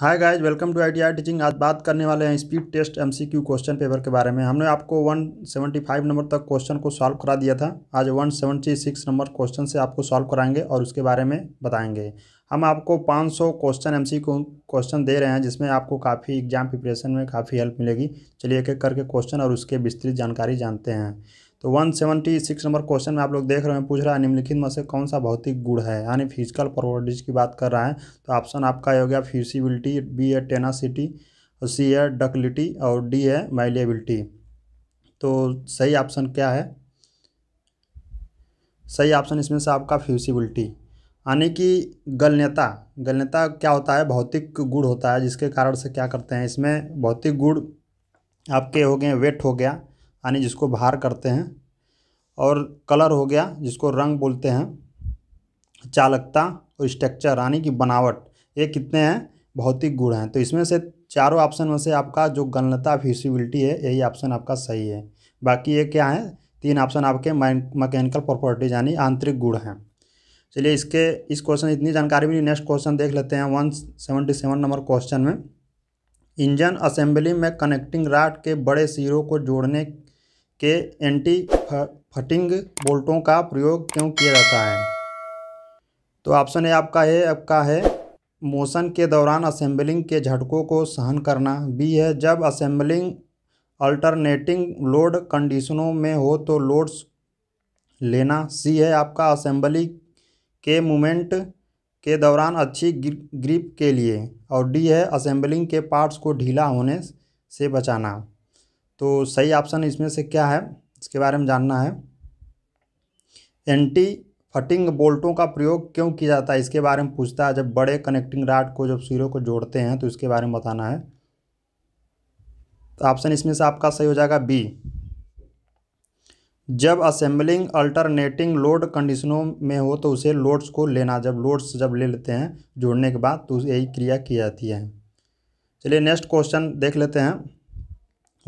hi guys welcome to ITR teaching आज बात करने वाले हैं speed test MCQ question paper के बारे में हमने आपको 175 नंबर तक क्वेश्चन को सॉल्व करा दिया था आज 176 नंबर क्वेश्चन से आपको सॉल्व कराएंगे और उसके बारे में बताएंगे हम आपको 500 क्वेश्चन एमसीक्यू क्वेश्चन दे रहे हैं जिसमें आपको काफ़ी एग्जाम प्रिपरेशन में काफ़ी हेल्प मिलेगी चलिए एक एक करके क्वेश्चन और उसके विस्तृत जानकारी जानते हैं तो 176 नंबर क्वेश्चन में आप लोग देख रहे हैं पूछ रहा है निम्नलिखित में से कौन सा भौतिक गुण है यानी फिजिकल प्रॉपर्टीज की बात कर रहा है तो ऑप्शन आपका हो गया फ्यूसिबिलिटी बी है टेनासिटी और सी है डकलिटी और डी है माइलेबिलिटी तो सही ऑप्शन क्या है सही ऑप्शन इसमें से आपका फ्यूसिबिलिटी यानी कि गलनेता गलनेता क्या होता है भौतिक गुण होता है जिसके कारण से क्या करते हैं इसमें भौतिक गुण आपके हो गए वेट हो गया यानी जिसको बाहर करते हैं और कलर हो गया जिसको रंग बोलते हैं चालकता और स्ट्रक्चर यानी कि बनावट ये कितने हैं भौतिक गुण हैं तो इसमें से चारों ऑप्शन में से आपका जो गलनता फीसिबिलिटी है यही ऑप्शन आपका सही है बाकी ये क्या है तीन ऑप्शन आपके मैकेनिकल प्रॉपर्टीज यानी आंतरिक गुण हैं चलिए इसके इस क्वेश्चन इतनी जानकारी नहीं नेक्स्ट क्वेश्चन देख लेते हैं वन सेवेंटी सेवन नंबर क्वेश्चन में इंजन असेंबली में कनेक्टिंग राड के बड़े सिरों को जोड़ने के एंटी फटिंग बोल्टों का प्रयोग क्यों किया जाता है तो ऑप्शन ए आपका है आपका है मोशन के दौरान असेंबलिंग के झटकों को सहन करना बी है जब असेंबलिंग अल्टरनेटिंग लोड कंडीशनों में हो तो लोड्स लेना सी है आपका असेंबली के मूमेंट के दौरान अच्छी ग्रिप के लिए और डी है असेंबलिंग के पार्ट्स को ढीला होने से बचाना तो सही ऑप्शन इसमें से क्या है इसके बारे में जानना है एंटी फटिंग बोल्टों का प्रयोग क्यों किया जाता है इसके बारे में पूछता है जब बड़े कनेक्टिंग राड को जब सिरों को जोड़ते हैं तो इसके बारे में बताना है तो ऑप्शन इसमें से आपका सही हो जाएगा बी जब असेंबलिंग अल्टरनेटिंग लोड कंडीशनों में हो तो उसे लोड्स को लेना जब लोड्स जब ले लेते हैं जोड़ने के बाद तो यही क्रिया की जाती है चलिए नेक्स्ट क्वेश्चन देख लेते हैं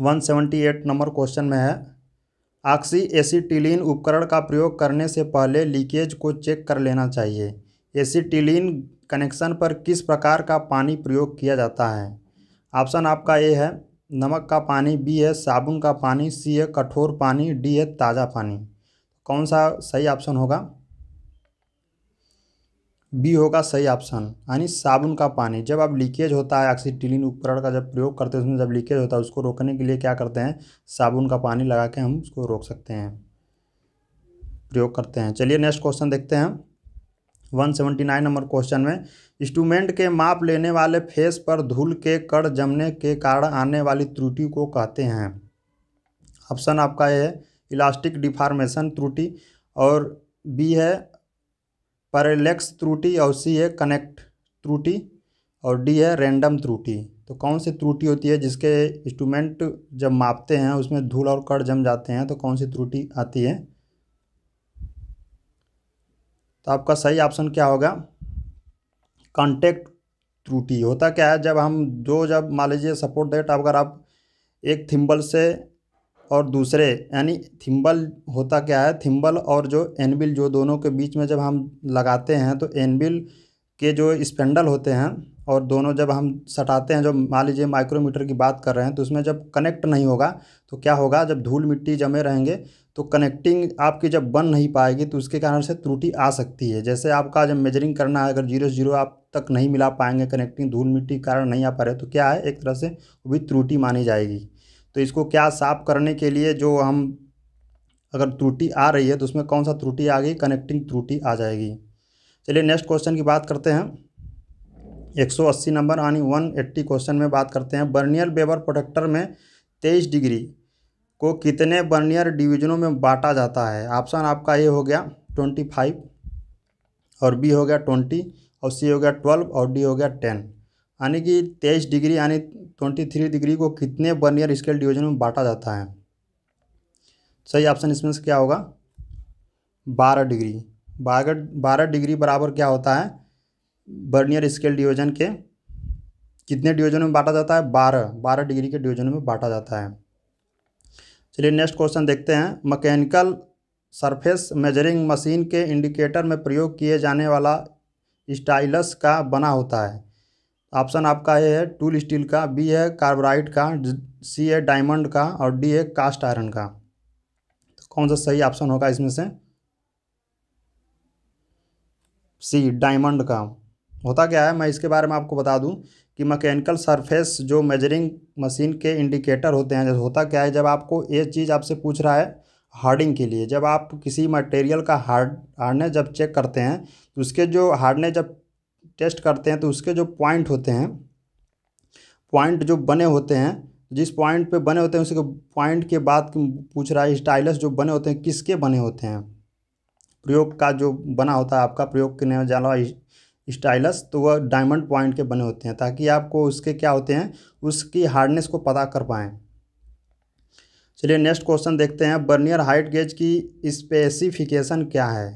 178 नंबर क्वेश्चन में है ऑक्सी एसीटिलीन उपकरण का प्रयोग करने से पहले लीकेज को चेक कर लेना चाहिए एसीटिलीन कनेक्शन पर किस प्रकार का पानी प्रयोग किया जाता है ऑप्शन आपका ए है नमक का पानी बी है साबुन का पानी सी है कठोर पानी डी है ताज़ा पानी कौन सा सही ऑप्शन होगा बी होगा सही ऑप्शन यानी साबुन का पानी जब आप लीकेज होता है ऑक्सीटिलिन उपकरण का जब प्रयोग करते हैं उसमें जब लीकेज होता है उसको रोकने के लिए क्या करते हैं साबुन का पानी लगा के हम उसको रोक सकते हैं प्रयोग करते हैं चलिए नेक्स्ट क्वेश्चन देखते हैं वन सेवेंटी नाइन नंबर क्वेश्चन में इंस्ट्रूमेंट के माप लेने वाले फेस पर धूल के कण जमने के कारण आने वाली त्रुटि को कहते हैं ऑप्शन आपका ये है इलास्टिक डिफार्मेशन त्रुटि और बी है पैरेलेक्स त्रुटि और सी है कनेक्ट त्रुटि और डी है रैंडम त्रुटि तो कौन सी त्रुटि होती है जिसके इंस्ट्रूमेंट जब मापते हैं उसमें धूल और कड़ जम जाते हैं तो कौन सी त्रुटि आती है तो आपका सही ऑप्शन क्या होगा कॉन्टेक्ट त्रुटि होता क्या है जब हम जो जब मान लीजिए सपोर्ट देट अगर आप एक थिम्बल से और दूसरे यानी थिम्बल होता क्या है थिम्बल और जो एनबिल जो दोनों के बीच में जब हम लगाते हैं तो एनबिल के जो स्पेंडल होते हैं और दोनों जब हम सटाते हैं जब मान लीजिए माइक्रोमीटर की बात कर रहे हैं तो उसमें जब कनेक्ट नहीं होगा तो क्या होगा जब धूल मिट्टी जमे रहेंगे तो कनेक्टिंग आपकी जब बन नहीं पाएगी तो उसके कारण से त्रुटि आ सकती है जैसे आपका जब मेजरिंग करना है अगर जीरो जीरो आप तक नहीं मिला पाएंगे कनेक्टिंग धूल मिट्टी के कारण नहीं आ पा रहे तो क्या है एक तरह से वो भी त्रुटि मानी जाएगी तो इसको क्या साफ करने के लिए जो हम अगर त्रुटि आ रही है तो उसमें कौन सा त्रुटि आ गई कनेक्टिंग त्रुटि आ जाएगी चलिए नेक्स्ट क्वेश्चन की बात करते हैं 180 नंबर यानी 180 क्वेश्चन में बात करते हैं बर्नियर बेबर प्रोटेक्टर में 23 डिग्री को कितने बर्नियर डिवीजनों में बांटा जाता है ऑप्शन आपका ए हो गया 25 और बी हो गया 20 और सी हो गया 12 और डी हो गया टेन यानी कि तेईस डिग्री यानी ट्वेंटी थ्री डिग्री को कितने बर्नियर स्केल डिवीजन में बांटा जाता है सही ऑप्शन इसमें से क्या होगा बारह डिग्री बारह बारह डिग्री बराबर क्या होता है बर्नियर स्केल डिवीजन के कितने डिवीजन में बांटा जाता है बारह बारह डिग्री के डिवीजन में बांटा जाता है चलिए नेक्स्ट क्वेश्चन देखते हैं मकैनिकल सरफेस मेजरिंग मशीन के इंडिकेटर में प्रयोग किए जाने वाला स्टाइलस का बना होता है ऑप्शन आपका ए है टूल स्टील का बी है कार्बोराइट का सी है डायमंड का और डी है कास्ट आयरन का तो कौन सा सही ऑप्शन होगा इसमें से सी डायमंड का होता क्या है मैं इसके बारे में आपको बता दूं कि मैकेनिकल सरफेस जो मेजरिंग मशीन के इंडिकेटर होते हैं जैसे होता क्या है जब आपको ये चीज़ आपसे पूछ रहा है हार्डिंग के लिए जब आप किसी मटेरियल का हार्ड हार्डनेस जब चेक करते हैं तो उसके जो हार्डनेस जब टेस्ट करते हैं तो उसके जो पॉइंट होते हैं पॉइंट जो बने होते हैं जिस पॉइंट पे बने होते हैं उसके पॉइंट के बाद पूछ रहा है स्टाइलस जो बने होते हैं किसके बने होते हैं प्रयोग का जो बना होता है आपका प्रयोग करने जाना स्टाइलस तो वह डायमंड पॉइंट के बने होते हैं ताकि आपको उसके क्या होते हैं उसकी हार्डनेस को पता कर पाएँ चलिए नेक्स्ट क्वेश्चन देखते हैं बर्नियर हाइट गेज की स्पेसिफिकेशन क्या है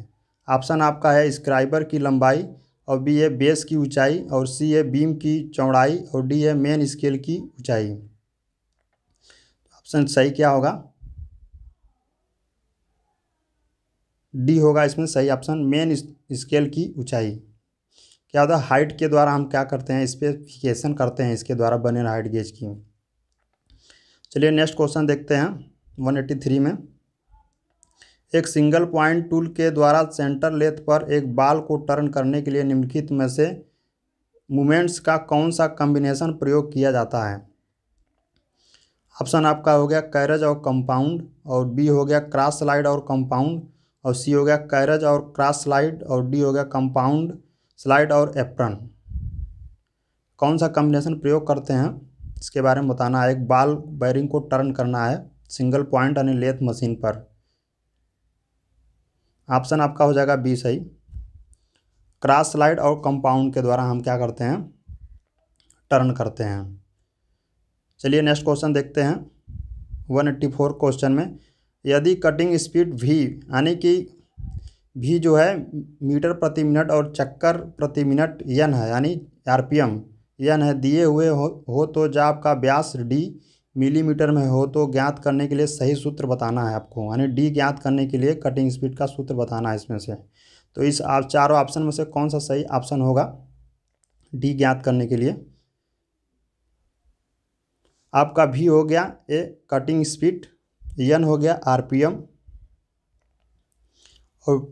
ऑप्शन आपका है स्क्राइबर की लंबाई और बी है बेस की ऊंचाई और सी है बीम की चौड़ाई और डी है मेन स्केल की ऊंचाई ऑप्शन सही क्या होगा डी होगा इसमें सही ऑप्शन मेन स्केल की ऊंचाई क्या होता है हाइट के द्वारा हम क्या करते हैं स्पेसिफिकेशन करते हैं इसके द्वारा बने हाइट गेज की चलिए नेक्स्ट क्वेश्चन देखते हैं 183 में एक सिंगल पॉइंट टूल के द्वारा सेंटर लेथ पर एक बाल को टर्न करने के लिए निम्नलिखित में से मूमेंट्स का कौन सा कॉम्बिनेशन प्रयोग किया जाता है ऑप्शन आपका हो गया कैरज और कंपाउंड और बी हो गया क्रॉस स्लाइड और कंपाउंड और सी हो गया कैरज और क्रॉस स्लाइड और डी हो गया कंपाउंड स्लाइड और एप्रन कौन सा कॉम्बिनेशन प्रयोग करते हैं इसके बारे में बताना है एक बाल बैरिंग को टर्न करना है सिंगल पॉइंट यानी लेथ मशीन पर ऑप्शन आपका हो जाएगा बी सही क्रॉस स्लाइड और कंपाउंड के द्वारा हम क्या करते हैं टर्न करते हैं चलिए नेक्स्ट क्वेश्चन देखते हैं वन एट्टी फोर क्वेश्चन में यदि कटिंग स्पीड भी यानी कि भी जो है मीटर प्रति मिनट और चक्कर प्रति मिनट यन है यानी आरपीएम यन है दिए हुए हो, हो तो जाप का ब्यास डी मिलीमीटर में हो तो ज्ञात करने के लिए सही सूत्र बताना है आपको यानी डी ज्ञात करने के लिए कटिंग स्पीड का सूत्र बताना है इसमें से तो इस आप चारों ऑप्शन में से कौन सा सही ऑप्शन होगा डी ज्ञात करने के लिए आपका भी हो गया ए कटिंग स्पीड एन हो गया आरपीएम और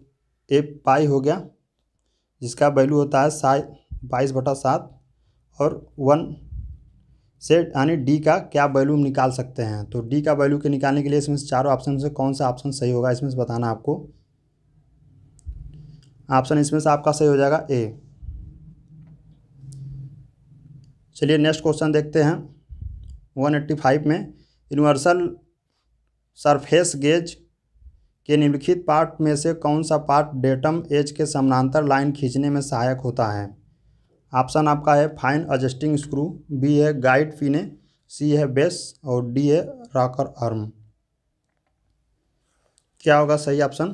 ए पाई हो गया जिसका वैल्यू होता है साई बाईस बटा सात और वन से यानी डी का क्या वैल्यू निकाल सकते हैं तो डी का वैल्यू के निकालने के लिए इसमें से चारों ऑप्शन से कौन सा ऑप्शन सही होगा इसमें से बताना आपको ऑप्शन इसमें से आपका सही हो जाएगा ए चलिए नेक्स्ट क्वेश्चन देखते हैं वन एट्टी फाइव में यूनिवर्सल सरफेस गेज के निम्नलिखित पार्ट में से कौन सा पार्ट डेटम एज के समानांतर लाइन खींचने में सहायक होता है ऑप्शन आपका है फाइन एडजस्टिंग स्क्रू बी है गाइड फिने सी है बेस और डी है रॉकर आर्म क्या होगा सही ऑप्शन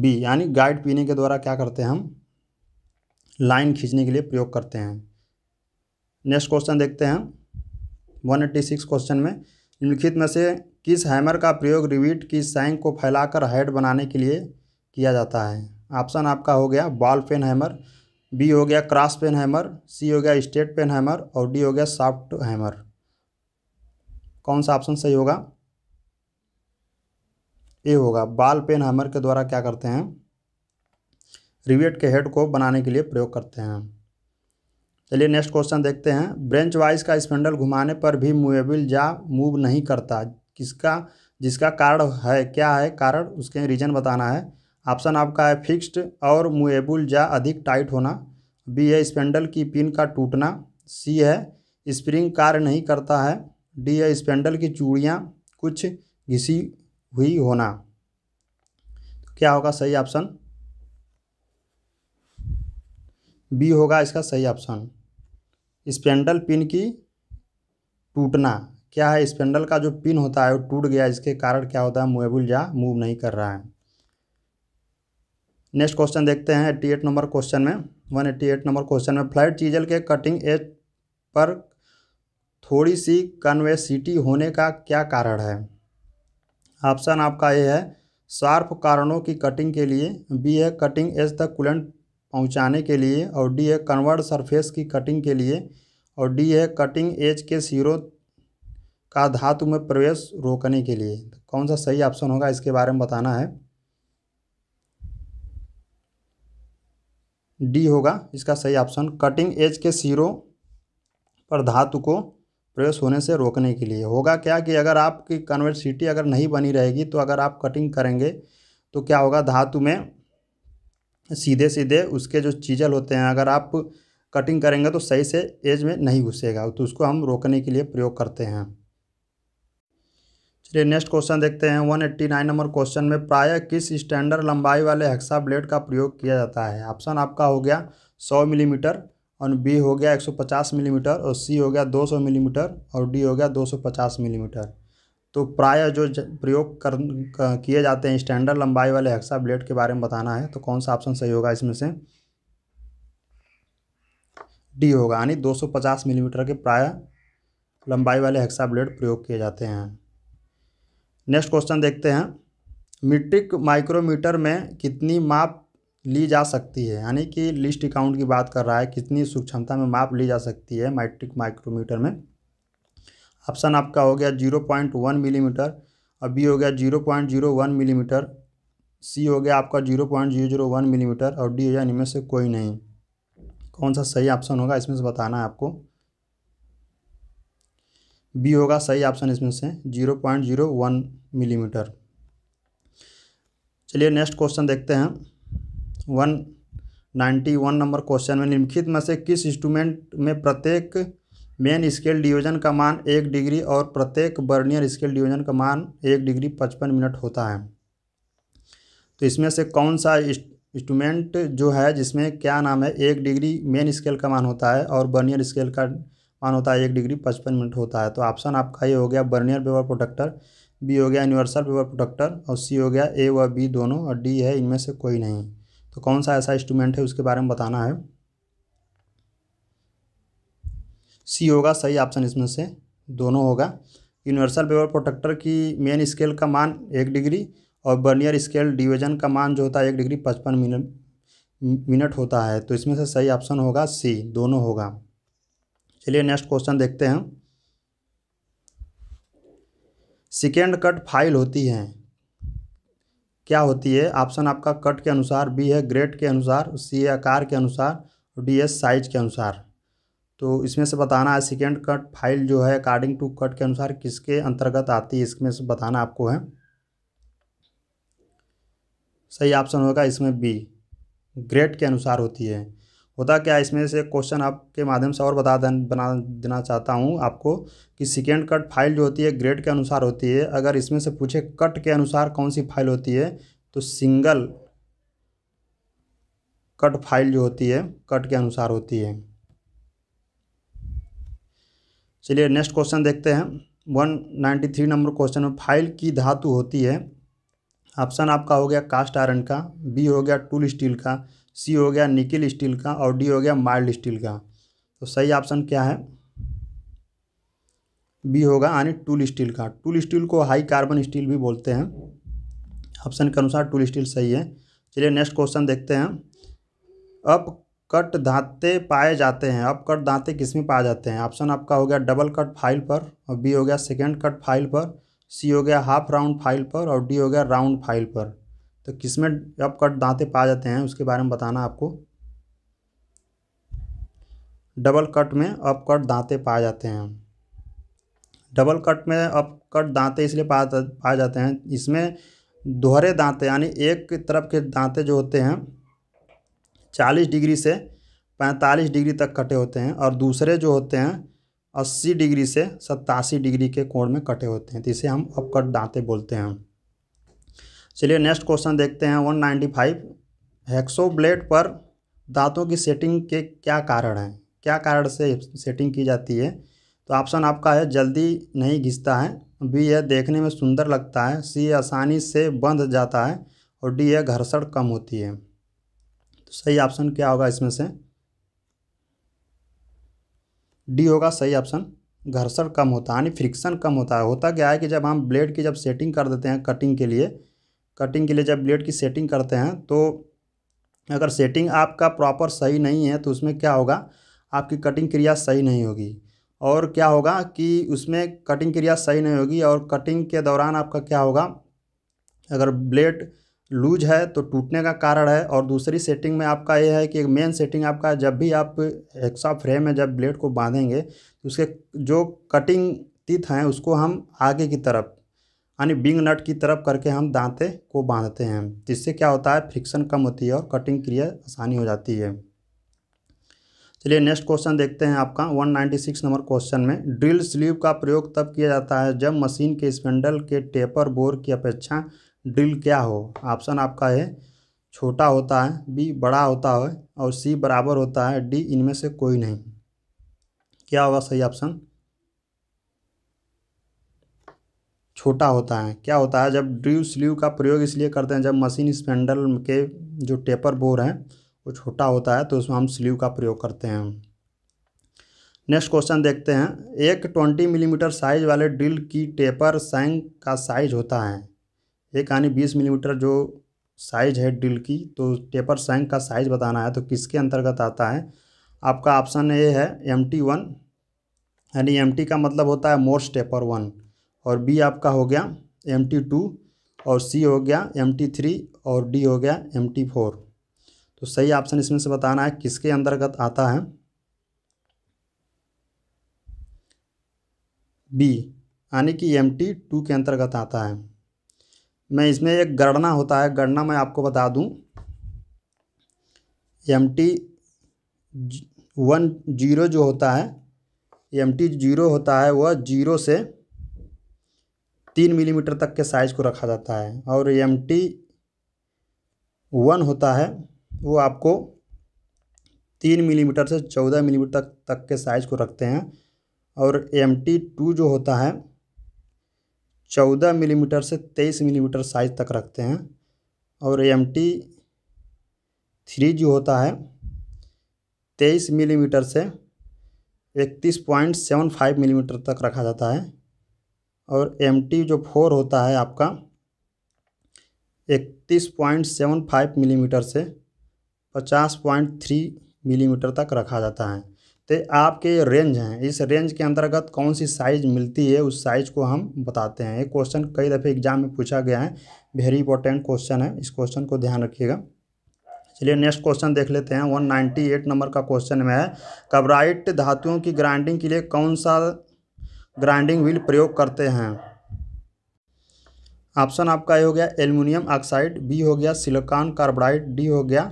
बी यानी गाइड पीने के द्वारा क्या करते हैं हम लाइन खींचने के लिए प्रयोग करते हैं नेक्स्ट क्वेश्चन देखते हैं वन एट्टी सिक्स क्वेश्चन में निम्नलिखित में से किस हैमर का प्रयोग रिवीट की सैंग को फैलाकर हेड बनाने के लिए किया जाता है ऑप्शन आपका हो गया बॉल पेन हैमर बी हो गया क्रॉस पेन हैमर सी हो गया स्टेट पेन हैमर और डी हो गया सॉफ्ट हैमर कौन सा ऑप्शन सही होगा ए होगा बॉल पेन हैमर के द्वारा क्या करते हैं रिवेट के हेड को बनाने के लिए प्रयोग करते हैं चलिए नेक्स्ट क्वेश्चन देखते हैं ब्रेंच वाइज का स्पेंडल घुमाने पर भी मूवेबल या मूव नहीं करता किसका जिसका कारण है क्या है कारण उसके रीजन बताना है ऑप्शन आपका है फिक्स्ड और मूएबुल जा अधिक टाइट होना बी है स्पेंडल की पिन का टूटना सी है स्प्रिंग कार्य नहीं करता है डी है स्पेंडल की चूड़ियाँ कुछ घिसी हुई होना तो क्या होगा सही ऑप्शन बी होगा इसका सही ऑप्शन स्पेंडल पिन की टूटना क्या है स्पेंडल का जो पिन होता है वो टूट गया इसके कारण क्या होता है मूवेबल जा मूव नहीं कर रहा है नेक्स्ट क्वेश्चन देखते हैं एट्टी एट नंबर क्वेश्चन में one eighty eight number question में फ्लाइट चीजल के कटिंग एज पर थोड़ी सी कन्वेसिटी होने का क्या कारण है ऑप्शन आपका ये है शार्प कारणों की कटिंग के लिए बी है कटिंग एज तक कुलेंट पहुंचाने के लिए और डी है कन्वर्ट सरफेस की कटिंग के लिए और डी है कटिंग एज के सिरों का धातु में प्रवेश रोकने के लिए कौन सा सही ऑप्शन होगा इसके बारे में बताना है डी होगा इसका सही ऑप्शन कटिंग एज के सिरों पर धातु को प्रवेश होने से रोकने के लिए होगा क्या कि अगर आपकी कन्वर्सिटी अगर नहीं बनी रहेगी तो अगर आप कटिंग करेंगे तो क्या होगा धातु में सीधे सीधे उसके जो चीजल होते हैं अगर आप कटिंग करेंगे तो सही से एज में नहीं घुसेगा तो उसको हम रोकने के लिए प्रयोग करते हैं चलिए नेक्स्ट क्वेश्चन देखते हैं 189 नंबर क्वेश्चन में प्रायः किस स्टैंडर्ड लंबाई वाले हेक्सा ब्लेड का प्रयोग किया जाता है ऑप्शन आपका हो गया 100 मिलीमीटर और बी हो गया 150 मिलीमीटर और सी हो गया 200 मिलीमीटर और डी हो गया 250 मिलीमीटर तो प्रायः जो प्रयोग कर किए जाते हैं स्टैंडर्ड लंबाई वाले हक्सा ब्लेड के बारे में बताना है तो कौन सा ऑप्शन सही होगा इसमें से डी होगा यानी पचास मिलीमीटर के प्रायः लंबाई वाले हेक्सा ब्लेड प्रयोग किए जाते हैं नेक्स्ट क्वेश्चन देखते हैं मीट्रिक माइक्रोमीटर में कितनी माप ली जा सकती है यानी कि लिस्ट अकाउंट की बात कर रहा है कितनी सूक्ष्मता में माप ली जा सकती है मैट्रिक माइक्रोमीटर में ऑप्शन आपका हो गया जीरो पॉइंट वन मिलीमीटर और बी हो गया zero point zero one millimetre C हो गया आपका zero point zero zero one millimetre और डी हो गया इनमें से कोई नहीं कौन सा सही ऑप्शन होगा इसमें से बताना है आपको बी होगा सही ऑप्शन इसमें से zero point zero one millimetre चलिए नेक्स्ट क्वेश्चन देखते हैं one ninety one number question में निम्नलिखित में से किस इंस्ट्रूमेंट में प्रत्येक मेन स्केल डिवीजन का मान एक डिग्री और प्रत्येक बर्नियर स्केल डिवीजन का मान एक डिग्री पचपन मिनट होता है तो इसमें से कौन सा इंस्ट्रूमेंट जो है जिसमें क्या नाम है एक डिग्री मेन स्केल का मान होता है और बर्नियर स्केल का मान होता है एक डिग्री पचपन मिनट होता है तो ऑप्शन आपका ये हो गया बर्नियर पेपर प्रोटेक्टर बी हो गया यूनिवर्सल पेपर प्रोटेक्टर और सी हो गया ए व बी दोनों और डी है इनमें से कोई नहीं तो कौन सा ऐसा इंस्ट्रूमेंट है उसके बारे में बताना है सी होगा सही ऑप्शन इसमें से दोनों होगा यूनिवर्सल पेपर प्रोटेक्टर की मेन स्केल का मान एक डिग्री और बर्नियर स्केल डिवीजन का मान जो होता है एक डिग्री पचपन मिनट मिनट होता है तो इसमें से सही ऑप्शन होगा सी दोनों होगा चलिए नेक्स्ट क्वेश्चन देखते हैं सिकेंड कट फाइल होती है क्या होती है ऑप्शन आपका कट के अनुसार बी है ग्रेड के अनुसार सी है आकार के अनुसार और डी है साइज के अनुसार तो इसमें से बताना है सेकेंड कट फाइल जो है अकॉर्डिंग टू कट के अनुसार किसके अंतर्गत आती है इसमें से बताना आपको है सही ऑप्शन होगा इसमें बी ग्रेड के अनुसार होती है होता क्या इसमें से क्वेश्चन आपके माध्यम से और बता बना देना चाहता हूँ आपको कि सेकेंड कट फाइल जो होती है ग्रेड के अनुसार होती है अगर इसमें से पूछे कट के अनुसार कौन सी फाइल होती है तो सिंगल कट फाइल जो होती है कट के अनुसार होती है चलिए नेक्स्ट क्वेश्चन देखते हैं one ninety three number question में फाइल की धातु होती है ऑप्शन आपका हो गया कास्ट आयरन का बी हो गया टूल स्टील का सी हो गया निकिल स्टील का और डी हो गया माइल्ड स्टील का तो सही ऑप्शन क्या है बी होगा यानी टूल स्टील का टूल स्टील को हाई कार्बन स्टील भी बोलते हैं ऑप्शन के अनुसार टूल स्टील सही है चलिए नेक्स्ट क्वेश्चन देखते हैं अप कट दांते पाए जाते हैं अप कट दांते किस में पाए जाते हैं ऑप्शन आपका हो गया डबल कट फाइल पर और बी हो गया सेकेंड कट फाइल पर सी हो गया हाफ राउंड फाइल पर और डी हो गया राउंड फाइल पर तो किसमें अब कट दांते पाए जाते हैं उसके बारे में बताना आपको डबल कट में अप कट दांते पाए जाते हैं डबल कट में अप कट दांते इसलिए पाए जाते हैं इसमें दोहरे दांते यानी एक तरफ के दांते जो होते हैं चालीस डिग्री से पैंतालीस डिग्री तक कटे होते हैं और दूसरे जो होते हैं अस्सी डिग्री से सत्तासी डिग्री के कोण में कटे होते हैं तो इसे हम अपकट दांते बोलते हैं चलिए नेक्स्ट क्वेश्चन देखते हैं one ninety five hacksaw blade पर दांतों की सेटिंग के क्या कारण हैं क्या कारण से सेटिंग की जाती है तो ऑप्शन आपका है जल्दी नहीं घिसता है बी है देखने में सुंदर लगता है सी आसानी से बंध जाता है और डी है घर्षण कम होती है तो सही ऑप्शन क्या होगा इसमें से डी होगा सही ऑप्शन घर्षण कम होता है यानी फ्रिक्शन कम होता है होता क्या है कि जब हम ब्लेड की जब सेटिंग कर देते हैं कटिंग के लिए कटिंग के लिए जब ब्लेड की सेटिंग करते हैं तो अगर सेटिंग आपका प्रॉपर सही नहीं है तो उसमें क्या होगा आपकी कटिंग क्रिया सही नहीं होगी और क्या होगा कि उसमें कटिंग क्रिया सही नहीं होगी और कटिंग के दौरान आपका क्या होगा अगर ब्लेड लूज है तो टूटने का कारण है और दूसरी सेटिंग में आपका यह है कि मेन सेटिंग आपका जब भी आप एक्सा फ्रेम में जब ब्लेड को बांधेंगे तो उसके जो कटिंग तीत हैं उसको हम आगे की तरफ यानी बिंग नट की तरफ करके हम दांते को बांधते हैं जिससे क्या होता है फ्रिक्शन कम होती है और कटिंग क्रिया आसानी हो जाती है चलिए नेक्स्ट क्वेश्चन देखते हैं आपका 196 नंबर क्वेश्चन में ड्रिल स्लीव का प्रयोग तब किया जाता है जब मशीन के स्पेंडल के टेपर बोर की अपेक्षा ड्रिल क्या हो ऑप्शन आपका है छोटा होता है बी बड़ा होता है और सी बराबर होता है डी इनमें से कोई नहीं क्या होगा सही ऑप्शन छोटा होता है क्या होता है जब ड्रीव स्लीव का प्रयोग इसलिए करते हैं जब मशीन स्पेंडल के जो टेपर बोर हैं वो छोटा होता है तो उसमें हम स्लीव का प्रयोग करते हैं नेक्स्ट क्वेश्चन देखते हैं एक ट्वेंटी मिलीमीटर साइज वाले ड्रिल की टेपर सैंग का साइज होता है एक यानी बीस मिलीमीटर जो साइज है ड्रिल की तो टेपर सैंग का साइज बताना है तो किसके अंतर्गत आता है आपका ऑप्शन ए है एम टी वन यानी एम टी का मतलब होता है मोर्स टेपर वन और बी आपका हो गया एम टी टू और सी हो गया एम टी थ्री और डी हो गया एम टी फोर तो सही ऑप्शन इसमें से बताना है किसके अंतर्गत आता है बी यानी कि एम टी टू के अंतर्गत आता है मैं इसमें एक गणना होता है गणना मैं आपको बता दूं एम टी वन जीरो जो होता है एम टी जीरो होता है वह जीरो से तीन मिलीमीटर तक के साइज़ को रखा जाता है और एम टी वन होता है वो आपको तीन मिलीमीटर से चौदह मिलीमीटर तक तक के साइज़ को रखते हैं और एम टी टू जो होता है चौदह मिलीमीटर से तेईस मिलीमीटर साइज़ तक रखते हैं और एम टी थ्री जो होता है तेईस मिलीमीटर से इकतीस पॉइंट सेवन फाइव मिलीमीटर तक रखा जाता है और एम जो फोर होता है आपका इकतीस पॉइंट सेवन फाइव मिलीमीटर से पचास पॉइंट थ्री मिलीमीटर तक रखा जाता है तो आपके रेंज हैं इस रेंज के अंतर्गत कौन सी साइज़ मिलती है उस साइज़ को हम बताते हैं ये क्वेश्चन कई दफ़े एग्जाम में पूछा गया है वेरी इंपॉर्टेंट क्वेश्चन है इस क्वेश्चन को ध्यान रखिएगा चलिए नेक्स्ट क्वेश्चन देख लेते हैं 198 नंबर का क्वेश्चन में है कबराइट धातुओं की ग्राइंडिंग के लिए कौन सा ग्राइंडिंग व्हील प्रयोग करते हैं ऑप्शन आपका ये हो गया एल्यूमिनियम ऑक्साइड बी हो गया सिलिकॉन कार्बाइड डी हो गया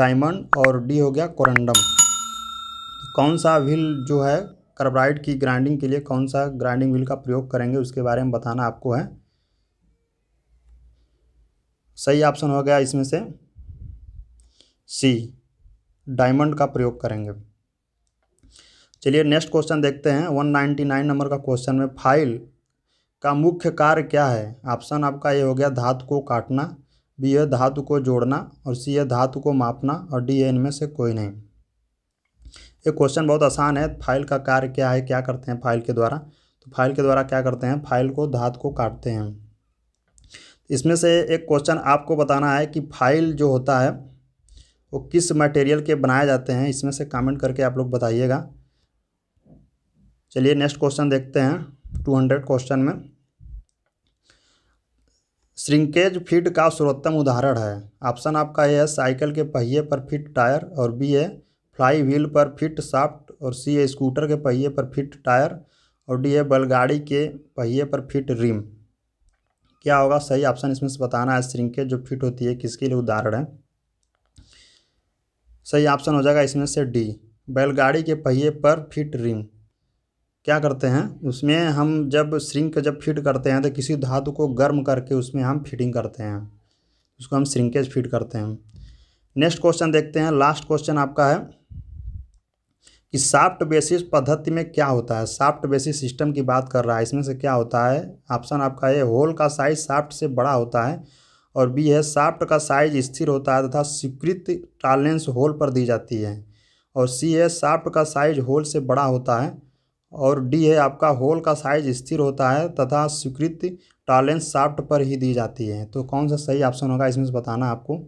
डायमंड और डी हो गया कोरेंडम तो कौन सा व्हील जो है कार्बाइड की ग्राइंडिंग के लिए कौन सा ग्राइंडिंग व्हील का प्रयोग करेंगे उसके बारे में बताना आपको है सही ऑप्शन हो गया इसमें से सी डायमंड का प्रयोग करेंगे चलिए नेक्स्ट क्वेश्चन देखते हैं 199 नंबर का क्वेश्चन में फाइल का मुख्य कार्य क्या है ऑप्शन आपका ये हो गया धातु को काटना बी है धातु को जोड़ना और सी है धातु को मापना और डी है इनमें से कोई नहीं ये क्वेश्चन बहुत आसान है फाइल का कार्य क्या है क्या करते हैं फाइल के द्वारा तो फाइल के द्वारा क्या करते हैं फाइल को धातु को काटते हैं इसमें से एक क्वेश्चन आपको बताना है कि फाइल जो होता है वो किस मटेरियल के बनाए जाते हैं इसमें से कमेंट करके आप लोग बताइएगा चलिए नेक्स्ट क्वेश्चन देखते हैं टू हंड्रेड क्वेश्चन में श्रिंकेज फिट का सर्वोत्तम उदाहरण है ऑप्शन आपका ए है साइकिल के पहिए पर फिट टायर और बी है फ्लाई व्हील पर फिट साफ्ट और सी है स्कूटर के पहिए पर फिट टायर और डी है बैलगाड़ी के पहिए पर फिट रिम क्या होगा सही ऑप्शन इसमें से बताना है श्रिंकेज जो फिट होती है किसके लिए उदाहरण है सही ऑप्शन हो जाएगा इसमें से डी बैलगाड़ी के पहिए पर फिट रिम क्या करते हैं उसमें हम जब श्रिंक जब फिट करते हैं तो किसी धातु को गर्म करके उसमें हम फिटिंग करते हैं उसको हम श्रिंकेज फिट करते हैं नेक्स्ट क्वेश्चन देखते हैं लास्ट क्वेश्चन आपका है कि साफ्ट बेसिस पद्धति में क्या होता है साफ्ट बेसिस सिस्टम की बात कर रहा है इसमें से क्या होता है ऑप्शन आपका ये होल का साइज साफ्ट से बड़ा होता है और बी है साफ्ट का साइज स्थिर होता है तथा स्वीकृत टॉलरेंस होल पर दी जाती है और सी है साफ्ट का साइज होल से बड़ा होता है और डी है आपका होल का साइज स्थिर होता है तथा स्वीकृत टॉलेंस साफ्ट पर ही दी जाती है तो कौन सा सही ऑप्शन होगा इसमें से बताना आपको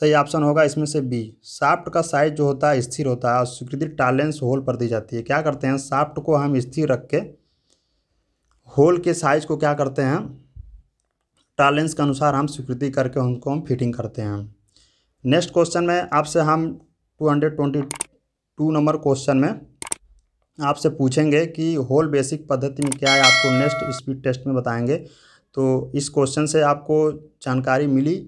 सही ऑप्शन होगा इसमें से बी साफ्ट का साइज जो होता है स्थिर होता है और स्वीकृति टॉलेंस होल पर दी जाती है क्या करते हैं साफ्ट को हम स्थिर रख के होल के साइज को क्या करते हैं टॉलेंस के अनुसार हम स्वीकृति करके उनको हम फिटिंग करते हैं नेक्स्ट क्वेश्चन में आपसे हम two hundred twenty two number question में आपसे पूछेंगे कि होल बेसिक पद्धति में क्या है आपको नेक्स्ट स्पीड टेस्ट में बताएंगे तो इस क्वेश्चन से आपको जानकारी मिली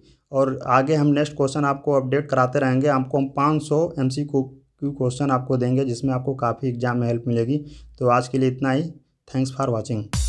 और आगे हम नेक्स्ट क्वेश्चन आपको अपडेट कराते रहेंगे आपको हम पाँच सौ एम सी क्वेश्चन आपको देंगे जिसमें आपको काफ़ी एग्जाम में हेल्प मिलेगी तो आज के लिए इतना ही थैंक्स फॉर वॉचिंग